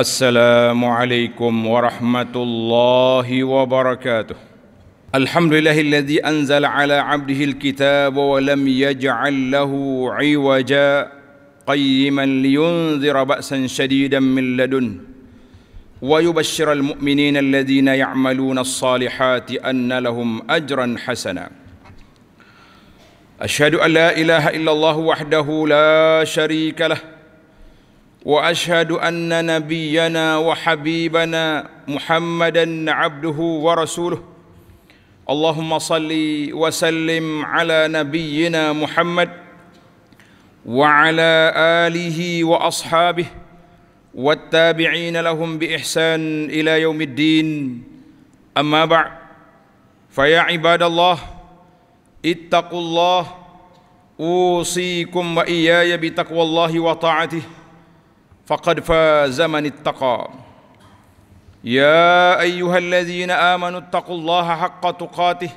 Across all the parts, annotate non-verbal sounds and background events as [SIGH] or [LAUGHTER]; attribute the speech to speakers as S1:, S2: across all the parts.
S1: السلام عليكم ورحمة الله وبركاته الحمد لله الذي أنزل على عبده الكتاب ولم يجعل له عوجا قيما لينذر بأسا شديدا من لدنه ويبشر المؤمنين الذين يعملون الصالحات أن لهم أجرا حسنا أشهد أن لا إله إلا الله وحده لا شريك له واشهد ان نبينا وحبيبنا محمدا عبده ورسوله اللهم صل وسلم على نبينا محمد وعلى اله واصحابه والتابعين لهم باحسان الى يوم الدين اما بعد فيا عباد الله اتقوا الله اوصيكم واياي بتقوى الله وطاعته فقد فاز من اتقى يا ايها الذين امنوا اتقوا الله حق تقاته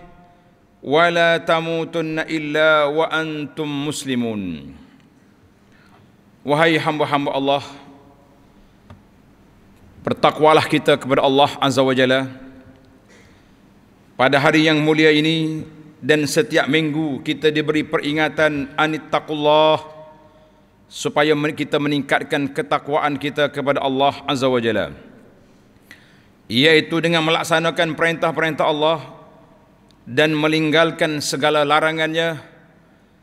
S1: ولا تموتن الا وانتم مسلمون وهي حمد حمد الله bertakwalah kita kepada Allah azza wajalla pada hari yang mulia ini dan setiap minggu kita diberi peringatan anittaqullah supaya kita meningkatkan ketakwaan kita kepada Allah Azza wa Jalla iaitu dengan melaksanakan perintah-perintah Allah dan melinggalkan segala larangannya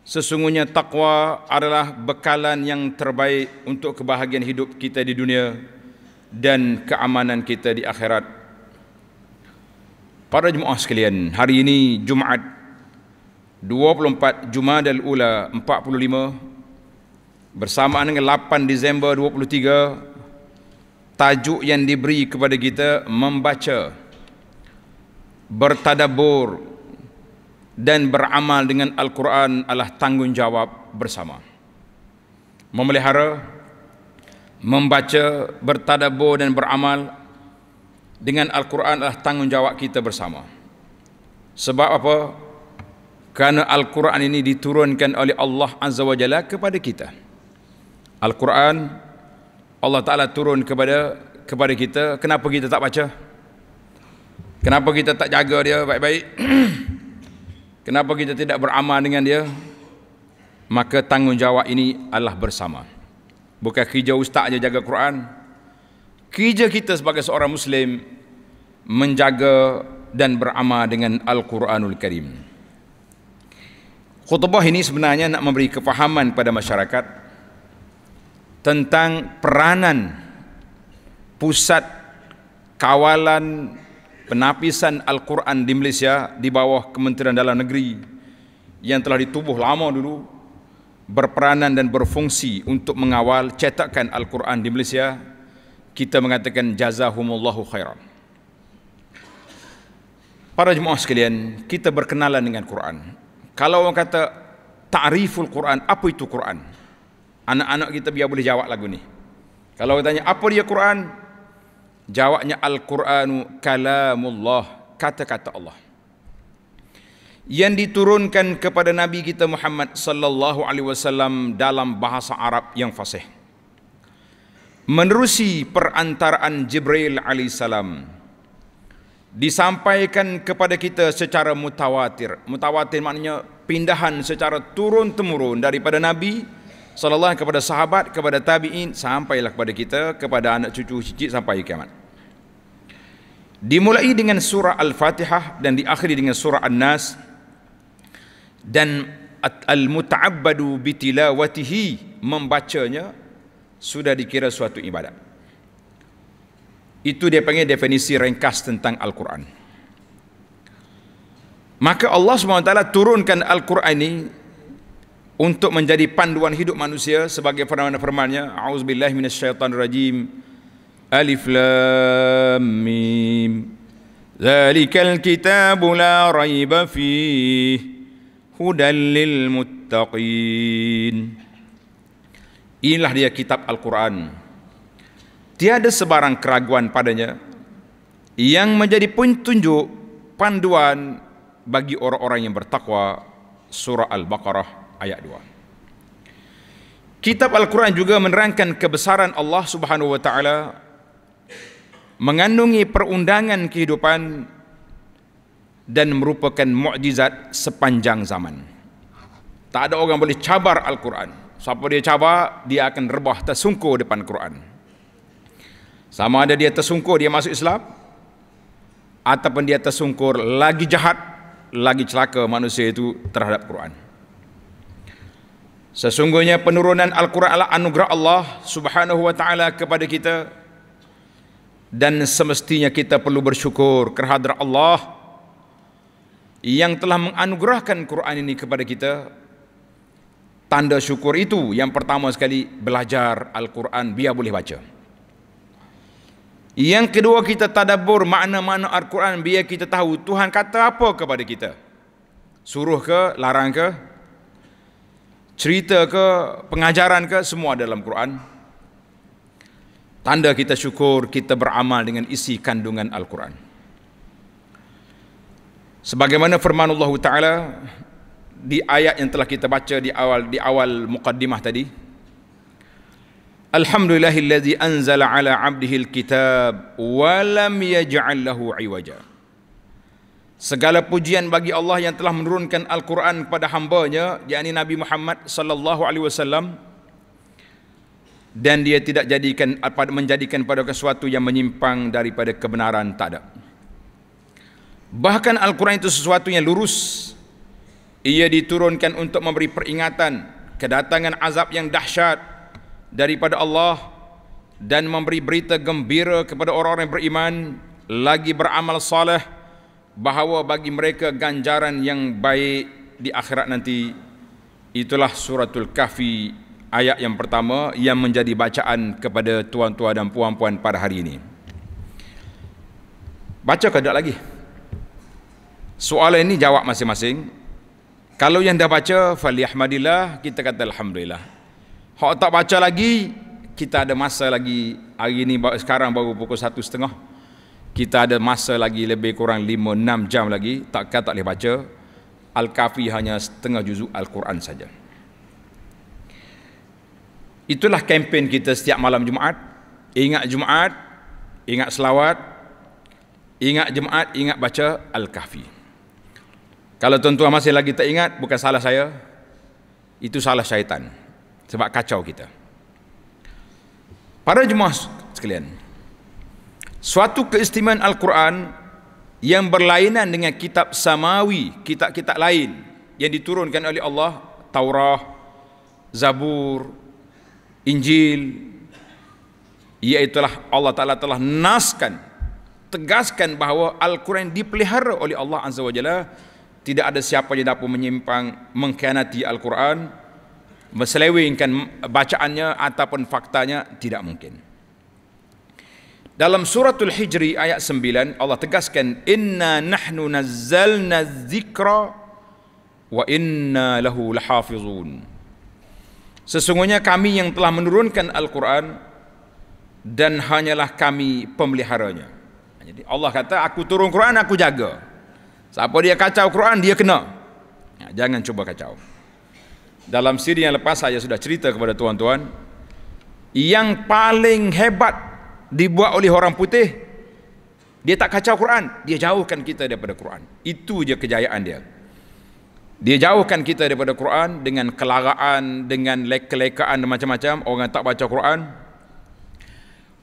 S1: sesungguhnya takwa adalah bekalan yang terbaik untuk kebahagiaan hidup kita di dunia dan keamanan kita di akhirat para jemaah sekalian hari ini Jumaat 24 Jumadal Ula 45 bersamaan dengan 8 Disember 23 tajuk yang diberi kepada kita membaca bertadabur dan beramal dengan al-Quran adalah tanggungjawab bersama memelihara membaca bertadabur dan beramal dengan al-Quran adalah tanggungjawab kita bersama sebab apa kerana al-Quran ini diturunkan oleh Allah Azza wa Jalla kepada kita kita Al-Quran Allah Taala turun kepada kepada kita, kenapa kita tak baca? Kenapa kita tak jaga dia baik-baik? [CLEARS THROAT] kenapa kita tidak beramal dengan dia? Maka tanggungjawab ini Allah bersama. Bukan kerja ustaz je jaga Quran. Kerja kita sebagai seorang muslim menjaga dan beramal dengan Al-Quranul Karim. Khutbah ini sebenarnya nak memberi kefahaman kepada masyarakat tentang peranan pusat kawalan penapisan Al-Quran di Malaysia di bawah Kementerian Dalam Negeri yang telah ditubuh lama dulu berperanan dan berfungsi untuk mengawal cetakan Al-Quran di Malaysia kita mengatakan jazahumullahu khairan para jemaah sekalian kita berkenalan dengan Quran kalau orang kata ta'riful Quran apa itu Quran anak-anak kita biar boleh jawab lagu ni. Kalau orang tanya apa dia Quran? Jawabnya Al-Quranu kalamullah, kata-kata Allah. Yang diturunkan kepada Nabi kita Muhammad sallallahu alaihi wasallam dalam bahasa Arab yang fasih. Menerusi perantaraan Jibril alaihi salam disampaikan kepada kita secara mutawatir. Mutawatir maknanya pindahan secara turun temurun daripada nabi sallallahu kepada sahabat kepada tabiin sampailah kepada kita kepada anak cucu cicit sampai kiamat dimulai dengan surah al-fatihah dan diakhiri dengan surah an-nas dan al-muta'abbadu bitilawatihi membacanya sudah dikira suatu ibadat itu dia panggil definisi ringkas tentang Al-Quran. Maka Allah SWT turunkan Al-Quran ini untuk menjadi panduan hidup manusia sebagai firman-firman-Nya auzubillahi minasyaitonirrajim alif lam mim zalikal kitabu la raiba fihi hudan lil muttaqin inilah dia kitab al-Quran tiada sebarang keraguan padanya yang menjadi petunjuk panduan bagi orang-orang yang bertakwa surah al-baqarah ayat 2. Kitab Al-Quran juga menerangkan kebesaran Allah Subhanahu wa taala mengandungi perundangan kehidupan dan merupakan mukjizat sepanjang zaman. Tak ada orang boleh cabar Al-Quran. Siapa dia cabar, dia akan rebah tersungkur depan Quran. Sama ada dia tersungkur, dia masuk Islam. Ataupun dia tersungkur lagi jahat, lagi celaka manusia itu terhadap Quran. Sesungguhnya penurunan Al-Quran adalah anugerah Allah subhanahu wa ta'ala kepada kita. Dan semestinya kita perlu bersyukur kehadrat Allah yang telah menganugerahkan Quran ini kepada kita. Tanda syukur itu yang pertama sekali belajar Al-Quran biar boleh baca. Yang kedua kita tadabur makna-makna Al-Quran biar kita tahu Tuhan kata apa kepada kita. Suruh ke, larang ke, cerita ke, pengajaran ke, semua dalam Quran. Tanda kita syukur, kita beramal dengan isi kandungan Al-Quran. Sebagaimana firman Allah Ta'ala di ayat yang telah kita baca di awal di awal mukaddimah tadi. Alhamdulillahillazi anzala ala abdihi alkitab wa lam yaj'al lahu iwaja. Segala pujian bagi Allah yang telah menurunkan Al-Quran kepada hamba-Nya, yakni Nabi Muhammad sallallahu alaihi wasallam dan dia tidak jadikan pada menjadikan pada sesuatu yang menyimpang daripada kebenaran tak ada. Bahkan Al-Quran itu sesuatu yang lurus. Ia diturunkan untuk memberi peringatan kedatangan azab yang dahsyat daripada Allah dan memberi berita gembira kepada orang-orang beriman lagi beramal saleh bahawa bagi mereka ganjaran yang baik di akhirat nanti itulah suratul kahfi ayat yang pertama yang menjadi bacaan kepada tuan-tuan dan puan-puan pada hari ini baca ke tak lagi soalan ini jawab masing-masing kalau yang dah baca falyahmadillah kita kata alhamdulillah kalau tak baca lagi kita ada masa lagi hari ini sekarang baru pukul 1.30 kita ada masa lagi lebih kurang 5-6 jam lagi, takkan tak boleh baca. Al-Kafi hanya setengah juzuk Al-Quran saja. Itulah kempen kita setiap malam Jumaat. Ingat Jumaat, ingat selawat, ingat Jumaat, ingat baca al Kafi. Kalau tuan-tuan masih lagi tak ingat, bukan salah saya. Itu salah syaitan. Sebab kacau kita. Para jemaah sekalian, Suatu keistimewaan Al-Quran yang berlainan dengan kitab samawi, kitab-kitab lain yang diturunkan oleh Allah, Taurah, Zabur, Injil, iaitulah Allah Ta'ala telah naskan, tegaskan bahawa Al-Quran dipelihara oleh Allah Azza wa Jalla, tidak ada siapa yang dapat menyimpang mengkhianati Al-Quran, meselewengkan bacaannya ataupun faktanya tidak mungkin. Dalam suratul Hijri ayat 9 Allah tegaskan inna nahnu nazzalna dzikra wa inna lahu lahafizun. Sesungguhnya kami yang telah menurunkan Al-Qur'an dan hanyalah kami pemeliharanya. Jadi Allah kata aku turun Quran aku jaga. Siapa dia kacau Quran dia kena. Ya, jangan cuba kacau. Dalam siri yang lepas saya sudah cerita kepada tuan-tuan yang paling hebat dibuat oleh orang putih dia tak kacau Quran dia jauhkan kita daripada Quran itu je kejayaan dia dia jauhkan kita daripada Quran dengan kelaraan dengan lekelekaan dan macam-macam orang tak baca Quran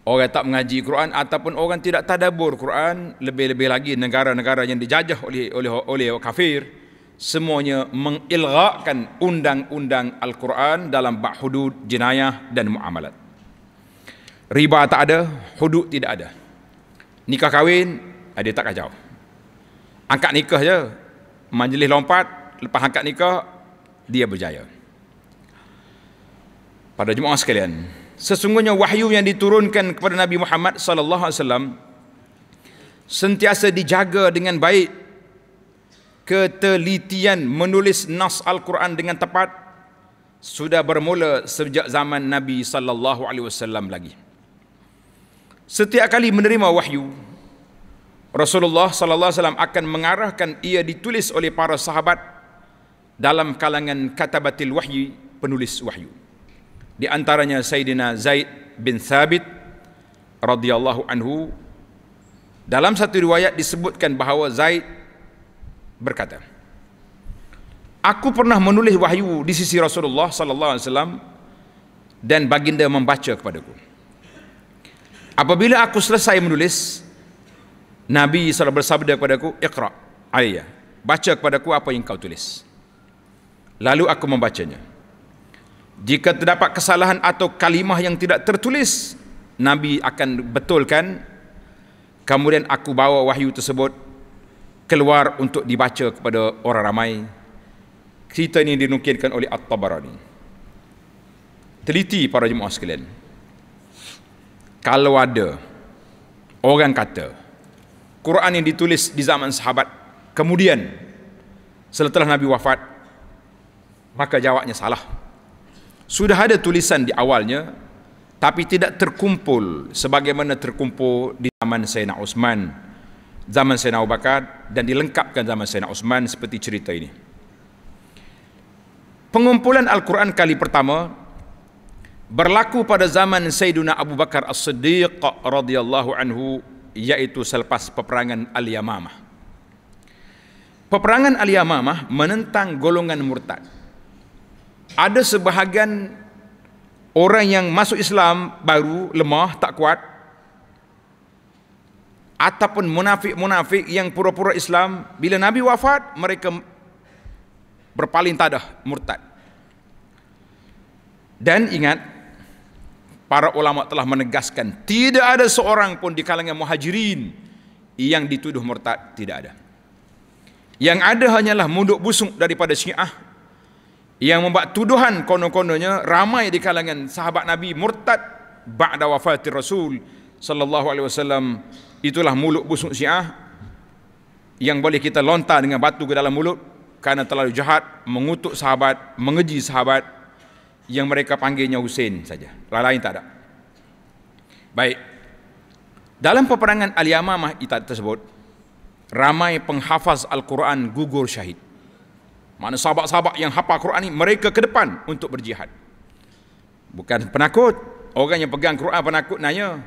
S1: orang tak mengaji Quran ataupun orang tidak tadabur Quran lebih-lebih lagi negara-negara yang dijajah oleh oleh oleh kafir semuanya mengilgakan undang-undang Al-Quran dalam bahudud, hudud jenayah dan muamalat riba tak ada, hudud tidak ada. Nikah kahwin, ada eh, tak kacau. Angkat nikah je, majlis lompat, lepas angkat nikah, dia berjaya. Pada jemaah sekalian, sesungguhnya wahyu yang diturunkan kepada Nabi Muhammad sallallahu alaihi wasallam sentiasa dijaga dengan baik ketelitian menulis nas al-Quran dengan tepat sudah bermula sejak zaman Nabi sallallahu alaihi wasallam lagi. Setiap kali menerima wahyu, Rasulullah sallallahu alaihi wasallam akan mengarahkan ia ditulis oleh para sahabat dalam kalangan katabatil wahyi, penulis wahyu. Di antaranya Sayyidina Zaid bin Thabit radhiyallahu anhu dalam satu riwayat disebutkan bahawa Zaid berkata Aku pernah menulis wahyu di sisi Rasulullah sallallahu alaihi wasallam dan baginda membaca kepadaku Apabila aku selesai menulis, Nabi SAW bersabda kepada aku, Iqra' alaiya, baca kepada aku apa yang kau tulis. Lalu aku membacanya. Jika terdapat kesalahan atau kalimah yang tidak tertulis, Nabi akan betulkan. Kemudian aku bawa wahyu tersebut keluar untuk dibaca kepada orang ramai. Cerita ini dinukilkan oleh At-Tabarani. Teliti para jemaah sekalian kalau ada orang kata Quran yang ditulis di zaman sahabat kemudian selepas Nabi wafat maka jawabnya salah sudah ada tulisan di awalnya tapi tidak terkumpul sebagaimana terkumpul di zaman Sayyidina Uthman zaman Sayyidina Abu Bakar dan dilengkapkan zaman Sayyidina Uthman seperti cerita ini pengumpulan Al-Quran kali pertama berlaku pada zaman Sayyiduna Abu Bakar As-Siddiq radhiyallahu anhu yaitu selepas peperangan Al-Yamamah. Peperangan Al-Yamamah menentang golongan murtad. Ada sebahagian orang yang masuk Islam baru lemah tak kuat ataupun munafik-munafik yang pura-pura Islam bila Nabi wafat mereka berpaling tadah murtad. Dan ingat para ulama telah menegaskan tidak ada seorang pun di kalangan muhajirin yang dituduh murtad tidak ada yang ada hanyalah munduk busuk daripada syiah yang membuat tuduhan konon kononya ramai di kalangan sahabat nabi murtad ba'da wafatir rasul sallallahu alaihi wasallam itulah mulut busuk syiah yang boleh kita lontar dengan batu ke dalam mulut karena terlalu jahat mengutuk sahabat mengeji sahabat yang mereka panggilnya Husain saja. Orang lah, lain tak ada. Baik. Dalam peperangan Al-Yamamah itu tersebut, ramai penghafaz Al-Quran gugur syahid. Mana sahabat-sahabat yang hafal Quran ini, mereka ke depan untuk berjihad. Bukan penakut. Orang yang pegang Quran penakut nanya.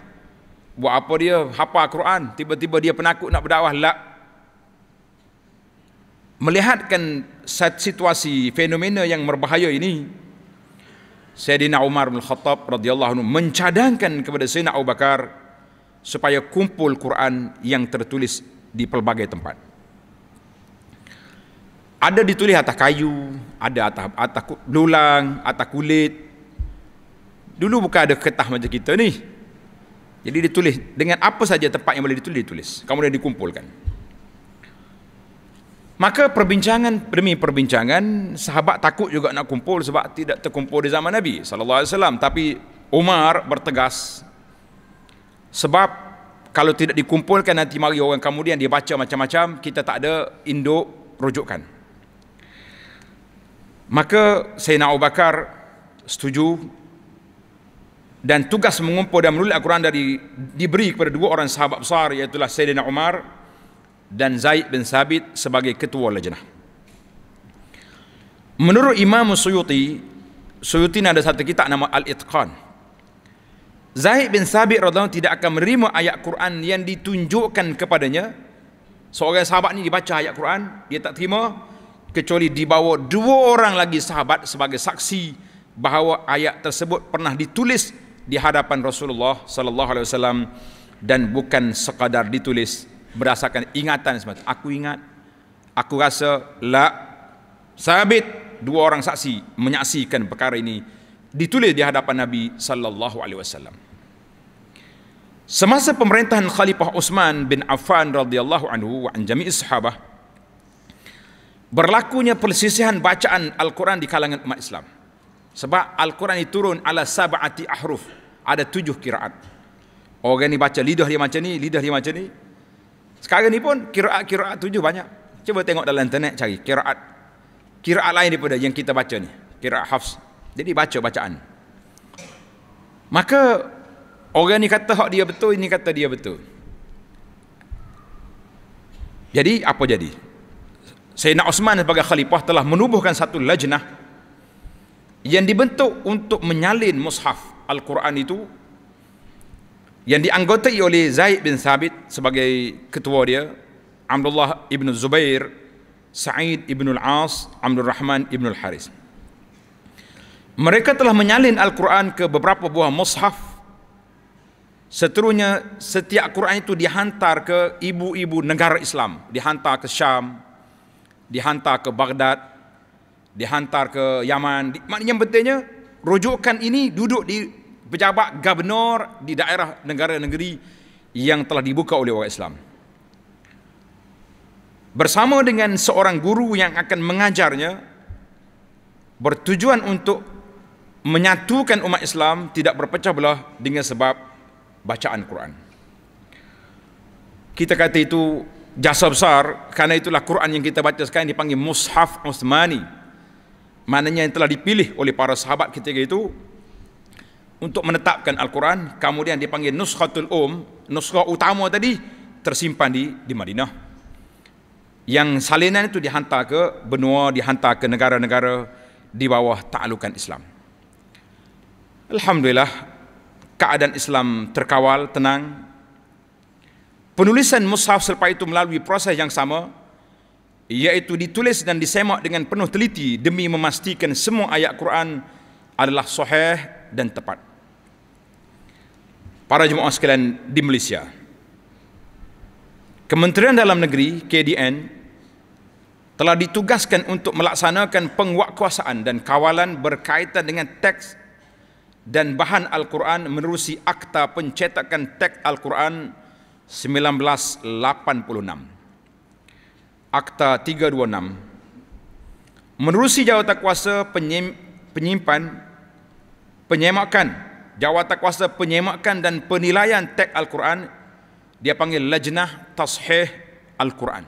S1: Buat apa dia hafal Quran? Tiba-tiba dia penakut nak berdakwah. Lak. Melihatkan situasi fenomena yang berbahaya ini, Sayyidina Umar bin Khattab radhiyallahu anhu mencadangkan kepada Sayyidina Abu Bakar supaya kumpul Quran yang tertulis di pelbagai tempat. Ada ditulis atas kayu, ada atas atas dulang, atas kulit. Dulu bukan ada kertas macam kita ni. Jadi ditulis dengan apa saja tempat yang boleh ditulis ditulis. Kemudian dikumpulkan. Maka perbincangan demi perbincangan sahabat takut juga nak kumpul sebab tidak terkumpul di zaman Nabi sallallahu alaihi wasallam tapi Umar bertegas sebab kalau tidak dikumpulkan nanti mari orang kemudian dia baca macam-macam kita tak ada induk rujukan. Maka Sayyidina Abu Bakar setuju dan tugas mengumpul dan menulis Al-Quran dari diberi kepada dua orang sahabat besar iaitu Sayyidina Umar dan Zaid bin Sabit sebagai ketua lejenah. Menurut Imam Suyuti, Suyuti ada satu kitab nama Al-Itqan. Zaid bin Sabit radhiyallahu tidak akan menerima ayat Quran yang ditunjukkan kepadanya. Seorang sahabat ini dibaca ayat Quran, dia tak terima kecuali dibawa dua orang lagi sahabat sebagai saksi bahawa ayat tersebut pernah ditulis di hadapan Rasulullah sallallahu alaihi wasallam dan bukan sekadar ditulis berdasarkan ingatan semata. Aku ingat, aku rasa la sabit dua orang saksi menyaksikan perkara ini ditulis di hadapan Nabi sallallahu alaihi wasallam. Semasa pemerintahan Khalifah Utsman bin Affan radhiyallahu anhu wa an jami'is sahabah berlakunya persisihan bacaan Al-Quran di kalangan umat Islam. Sebab Al-Quran itu turun ala sab'ati ahruf, ada tujuh kiraat. Orang ni baca lidah dia macam ni, lidah dia macam ni, sekarang ni pun kiraat-kiraat tujuh banyak. Cuba tengok dalam internet cari kiraat. Kiraat lain daripada yang kita baca ni. Kiraat hafs. Jadi baca bacaan. Maka orang ni kata hak dia betul, ini kata dia betul. Jadi apa jadi? Sayyidina Osman sebagai khalifah telah menubuhkan satu lajnah yang dibentuk untuk menyalin mushaf Al-Quran itu yang dianggotai oleh Zaid bin Thabit sebagai ketua dia Abdullah ibn Zubair Sa'id ibn Al-As Abdul Rahman ibn Al-Haris mereka telah menyalin Al-Quran ke beberapa buah mushaf seterusnya setiap Quran itu dihantar ke ibu-ibu negara Islam dihantar ke Syam dihantar ke Baghdad dihantar ke Yaman maknanya yang pentingnya rujukan ini duduk di pejabat gubernur di daerah negara-negeri yang telah dibuka oleh orang Islam. Bersama dengan seorang guru yang akan mengajarnya bertujuan untuk menyatukan umat Islam tidak berpecah belah dengan sebab bacaan Quran. Kita kata itu jasa besar kerana itulah Quran yang kita baca sekarang dipanggil Mushaf Uthmani. Maknanya yang telah dipilih oleh para sahabat ketika itu untuk menetapkan Al-Quran kemudian dipanggil Nuskhatul Um Nuskhah utama tadi tersimpan di di Madinah yang salinan itu dihantar ke benua dihantar ke negara-negara di bawah ta'alukan Islam Alhamdulillah keadaan Islam terkawal tenang penulisan mushaf selepas itu melalui proses yang sama iaitu ditulis dan disemak dengan penuh teliti demi memastikan semua ayat Quran adalah sahih dan tepat para jemaah sekalian di Malaysia. Kementerian Dalam Negeri, KDN, telah ditugaskan untuk melaksanakan penguatkuasaan dan kawalan berkaitan dengan teks dan bahan Al-Quran menerusi Akta Pencetakan Teks Al-Quran 1986. Akta 326. Menerusi jawatan kuasa penyimpan, penyemakan, penyemakan jawatankuasa penyemakan dan penilaian teks al-Quran dia panggil lajnah tashih al-Quran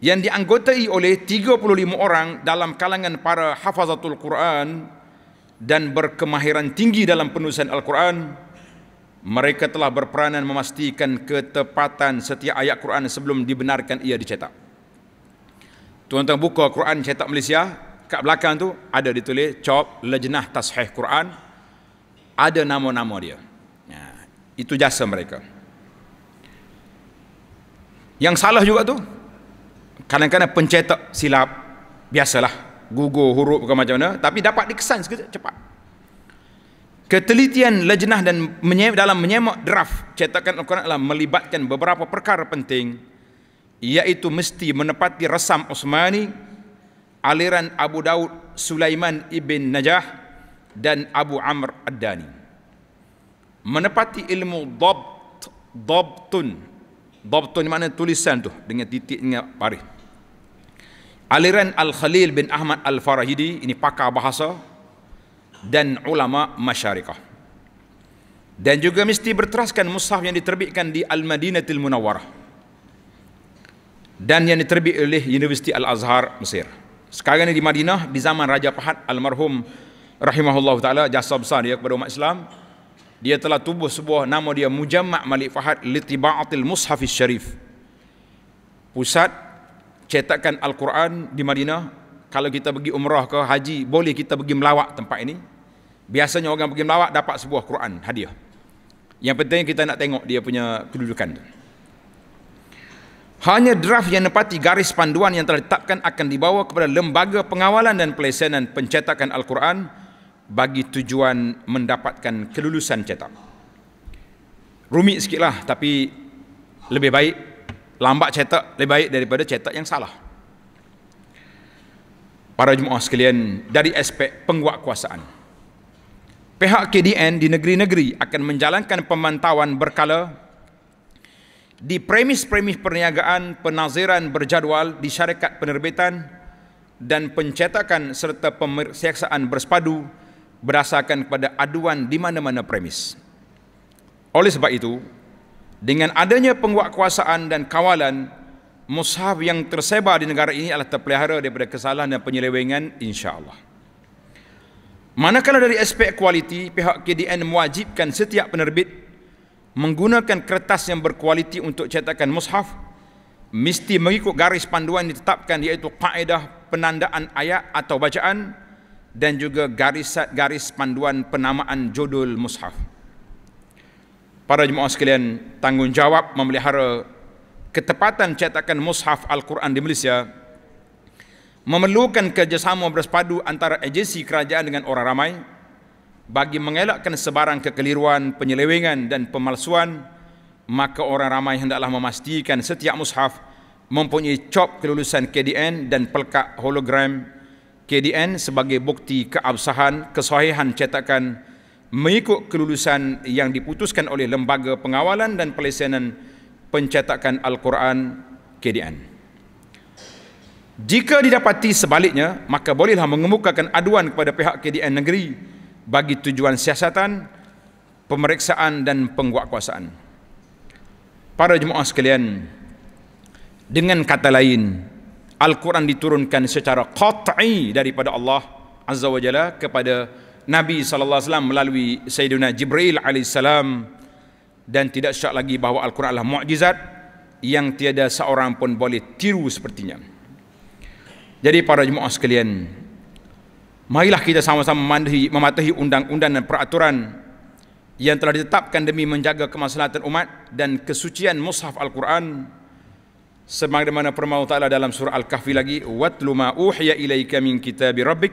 S1: yang dianggotai oleh 35 orang dalam kalangan para hafazatul Quran dan berkemahiran tinggi dalam penulisan al-Quran mereka telah berperanan memastikan ketepatan setiap ayat Quran sebelum dibenarkan ia dicetak tuan-tuan buka Quran cetak Malaysia kat belakang tu ada ditulis cop lajnah tashih Quran ada nama-nama dia. Ya, itu jasa mereka. Yang salah juga tu, kadang-kadang pencetak silap, biasalah, gugur huruf ke macam mana, tapi dapat dikesan sekejap cepat. Ketelitian lejenah dan menye- dalam menyemak draft cetakan Al-Quran adalah melibatkan beberapa perkara penting iaitu mesti menepati resam Osmani, aliran Abu Daud Sulaiman ibn Najah, dan Abu Amr Ad-Dani menepati ilmu dabt dabtun dabtun di mana tulisan tu dengan titik dengan parih aliran Al-Khalil bin Ahmad Al-Farahidi ini pakar bahasa dan ulama masyarakat dan juga mesti berteraskan mushaf yang diterbitkan di Al-Madinatil Munawwarah dan yang diterbit oleh Universiti Al-Azhar Mesir sekarang ini di Madinah di zaman Raja Fahad Almarhum rahimahullah ta'ala jasa besar dia kepada umat Islam dia telah tubuh sebuah nama dia Mujamma' Malik Fahad Litiba'atil Mushafis Syarif pusat cetakan Al-Quran di Madinah kalau kita pergi umrah ke haji boleh kita pergi melawak tempat ini biasanya orang pergi melawak dapat sebuah Quran hadiah yang penting kita nak tengok dia punya kedudukan hanya draft yang nepati garis panduan yang telah ditetapkan akan dibawa kepada lembaga pengawalan dan pelesenan pencetakan Al-Quran bagi tujuan mendapatkan kelulusan cetak. Rumit sikitlah tapi lebih baik lambat cetak lebih baik daripada cetak yang salah. Para jemaah sekalian dari aspek penguatkuasaan. Pihak KDN di negeri-negeri akan menjalankan pemantauan berkala di premis-premis perniagaan penaziran berjadual di syarikat penerbitan dan pencetakan serta pemeriksaan bersepadu berdasarkan kepada aduan di mana-mana premis. Oleh sebab itu, dengan adanya penguatkuasaan dan kawalan, mushaf yang tersebar di negara ini adalah terpelihara daripada kesalahan dan penyelewengan insya-Allah. Manakala dari aspek kualiti, pihak KDN mewajibkan setiap penerbit menggunakan kertas yang berkualiti untuk cetakan mushaf mesti mengikut garis panduan ditetapkan iaitu kaedah penandaan ayat atau bacaan dan juga garis-garis panduan penamaan judul mushaf. Para jemaah sekalian, tanggungjawab memelihara ketepatan cetakan mushaf Al-Quran di Malaysia memerlukan kerjasama bersepadu antara agensi kerajaan dengan orang ramai bagi mengelakkan sebarang kekeliruan, penyelewengan dan pemalsuan maka orang ramai hendaklah memastikan setiap mushaf mempunyai cop kelulusan KDN dan pelkat hologram KDN sebagai bukti keabsahan kesahihan cetakan mengikut kelulusan yang diputuskan oleh Lembaga Pengawalan dan Pelesenan Pencetakan Al-Quran KDN. Jika didapati sebaliknya, maka bolehlah mengemukakan aduan kepada pihak KDN negeri bagi tujuan siasatan, pemeriksaan dan penguatkuasaan. Para jemaah sekalian, dengan kata lain, Al-Quran diturunkan secara qat'i daripada Allah Azza wa Jalla kepada Nabi sallallahu alaihi wasallam melalui Sayyidina Jibril alaihi dan tidak syak lagi bahawa Al-Quran adalah mukjizat yang tiada seorang pun boleh tiru sepertinya. Jadi para jemaah sekalian, marilah kita sama-sama mematuhi, mematuhi undang-undang dan peraturan yang telah ditetapkan demi menjaga kemaslahatan umat dan kesucian mushaf Al-Quran sebagaimana firman Ta'ala dalam surah Al-Kahfi lagi watlu ma uhiya ilaika min kitabi rabbik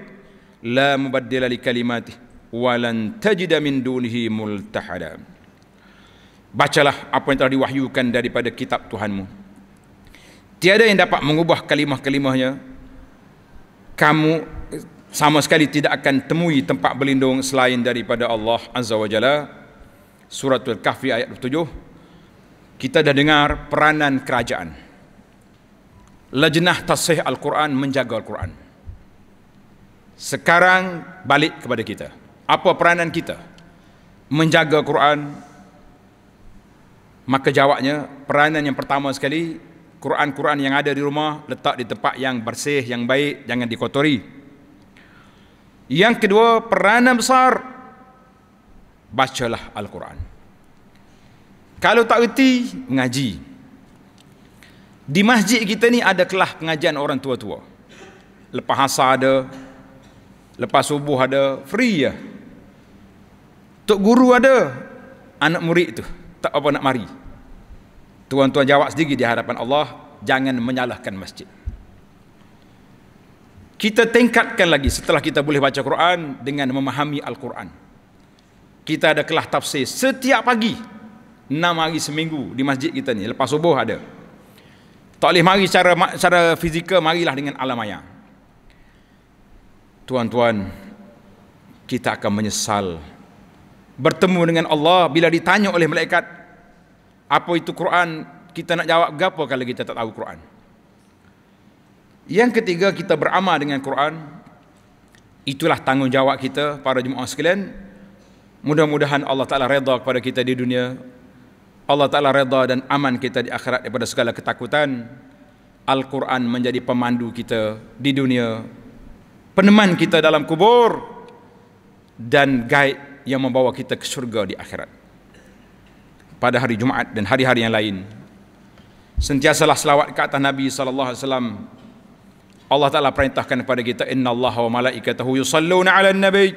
S1: la mubaddila li kalimati wa lan tajida min dunihi multahada bacalah apa yang telah diwahyukan daripada kitab Tuhanmu tiada yang dapat mengubah kalimah-kalimahnya kamu sama sekali tidak akan temui tempat berlindung selain daripada Allah Azza wa Jalla surah Al-Kahfi ayat 7 kita dah dengar peranan kerajaan Lajnah Tasih Al-Quran menjaga Al-Quran. Sekarang balik kepada kita. Apa peranan kita? Menjaga Al-Quran. Maka jawabnya, peranan yang pertama sekali, Quran-Quran yang ada di rumah, letak di tempat yang bersih, yang baik, jangan dikotori. Yang kedua, peranan besar, bacalah Al-Quran. Kalau tak erti, mengaji. Mengaji. Di masjid kita ni ada kelah pengajian orang tua-tua. Lepas asar ada, lepas subuh ada, free ya. Tok guru ada, anak murid tu tak apa nak mari. Tuan-tuan jawab sendiri di hadapan Allah, jangan menyalahkan masjid. Kita tingkatkan lagi setelah kita boleh baca Quran dengan memahami Al-Quran. Kita ada kelah tafsir setiap pagi 6 hari seminggu di masjid kita ni. Lepas subuh ada. Tak boleh mari secara, secara fizikal, marilah dengan alam maya. Tuan-tuan, kita akan menyesal bertemu dengan Allah bila ditanya oleh malaikat, apa itu Quran, kita nak jawab apa kalau kita tak tahu Quran. Yang ketiga, kita beramal dengan Quran, itulah tanggungjawab kita para jemaah sekalian. Mudah-mudahan Allah Ta'ala reda kepada kita di dunia, Allah Ta'ala reda dan aman kita di akhirat daripada segala ketakutan Al-Quran menjadi pemandu kita di dunia peneman kita dalam kubur dan guide yang membawa kita ke syurga di akhirat pada hari Jumaat dan hari-hari yang lain sentiasalah selawat ke atas Nabi sallallahu alaihi wasallam Allah Taala perintahkan kepada kita Inna Allah wa malaikatahu yusalluna 'alan nabi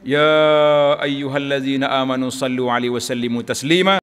S1: ya ayyuhallazina amanu sallu 'alaihi wa sallimu taslima